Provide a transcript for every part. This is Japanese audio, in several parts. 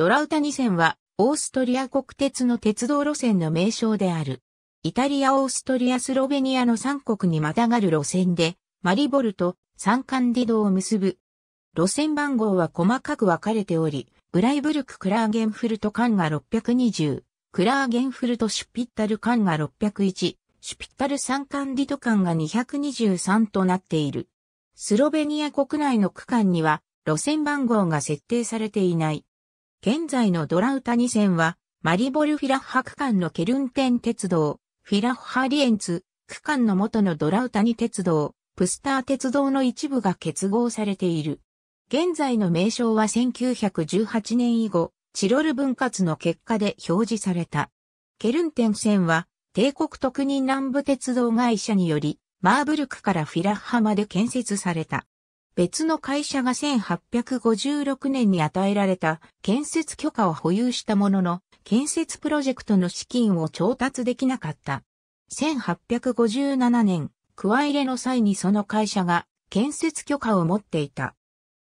ドラウタ2000は、オーストリア国鉄の鉄道路線の名称である。イタリア、オーストリア、スロベニアの3国にまたがる路線で、マリボルとサンカンディドを結ぶ。路線番号は細かく分かれており、ブライブルク・クラーゲンフルト間が620、クラーゲンフルト・シュピッタル間が601、シュピッタル・サンカンディド間が223となっている。スロベニア国内の区間には路線番号が設定されていない。現在のドラウタニ線は、マリボルフィラッハ区間のケルンテン鉄道、フィラッハリエンツ区間の元のドラウタニ鉄道、プスター鉄道の一部が結合されている。現在の名称は1918年以後、チロル分割の結果で表示された。ケルンテン線は、帝国特任南部鉄道会社により、マーブルクからフィラッハまで建設された。別の会社が1856年に与えられた建設許可を保有したものの、建設プロジェクトの資金を調達できなかった。1857年、加ワイれの際にその会社が建設許可を持っていた。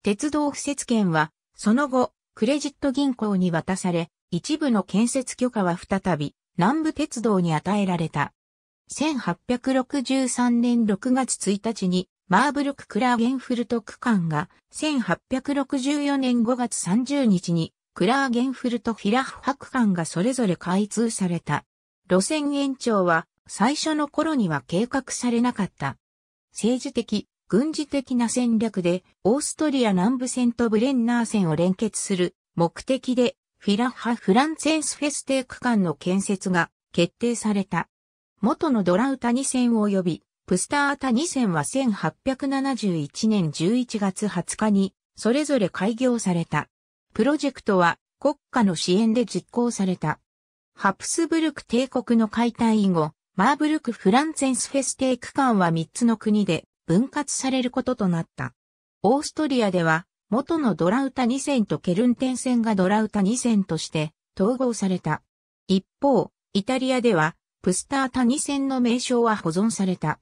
鉄道敷設権は、その後、クレジット銀行に渡され、一部の建設許可は再び、南部鉄道に与えられた。1863年6月1日に、マーブルク・クラーゲンフルト区間が1864年5月30日にクラーゲンフルト・フィラッハ区間がそれぞれ開通された。路線延長は最初の頃には計画されなかった。政治的、軍事的な戦略でオーストリア南部線とブレンナー線を連結する目的でフィラッハ・フランセンスフェステ区間の建設が決定された。元のドラウタ2線を呼び、プスタータ2線は1871年11月20日に、それぞれ開業された。プロジェクトは国家の支援で実行された。ハプスブルク帝国の解体以後、マーブルク・フランツェンスフェステイ区間は3つの国で分割されることとなった。オーストリアでは、元のドラウタ2線とケルンテン線がドラウタ2線として統合された。一方、イタリアでは、プスタータ2線の名称は保存された。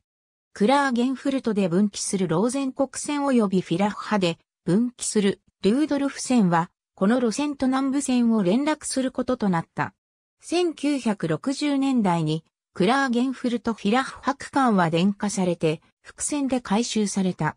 クラーゲンフルトで分岐するローゼン国線及びフィラッハで分岐するルードルフ線は、この路線と南部線を連絡することとなった。1960年代に、クラーゲンフルトフィラッハ区間は電化されて、複線で回収された。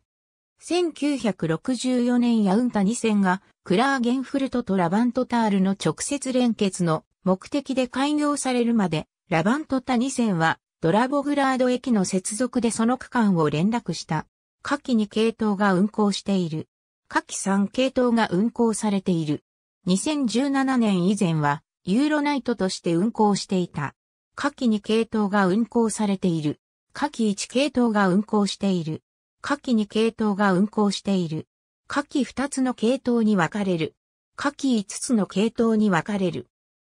1964年ヤウンタ2線が、クラーゲンフルトとラバントタールの直接連結の目的で開業されるまで、ラバントタ2線はドラボグラード駅の接続でその区間を連絡した。下記2系統が運行している。下記3系統が運行されている。2017年以前は、ユーロナイトとして運行していた。下記2系統が運行されている。下記1系統が運行している。下記2系統が運行している。下記2つの系統に分かれる。下記5つの系統に分かれる。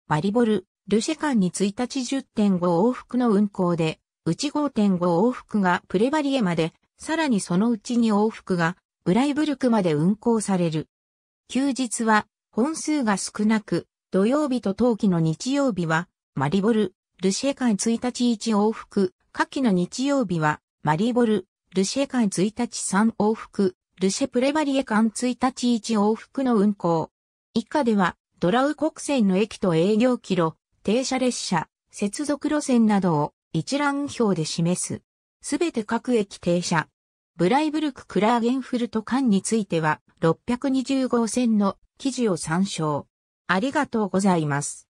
バリボル。ルシェ間に1日10.5往復の運行で、うち5.5往復がプレバリエまで、さらにそのうち2往復がブライブルクまで運行される。休日は本数が少なく、土曜日と冬季の日曜日はマリボル、ルシェ間1日1往復、夏季の日曜日はマリボル、ルシェ間1日3往復、ルシェプレバリエ間1日1往復の運行。以下ではドラウ国線の駅と営業キロ、停車列車、接続路線などを一覧表で示す。すべて各駅停車。ブライブルク・クラーゲンフルト間については620号線の記事を参照。ありがとうございます。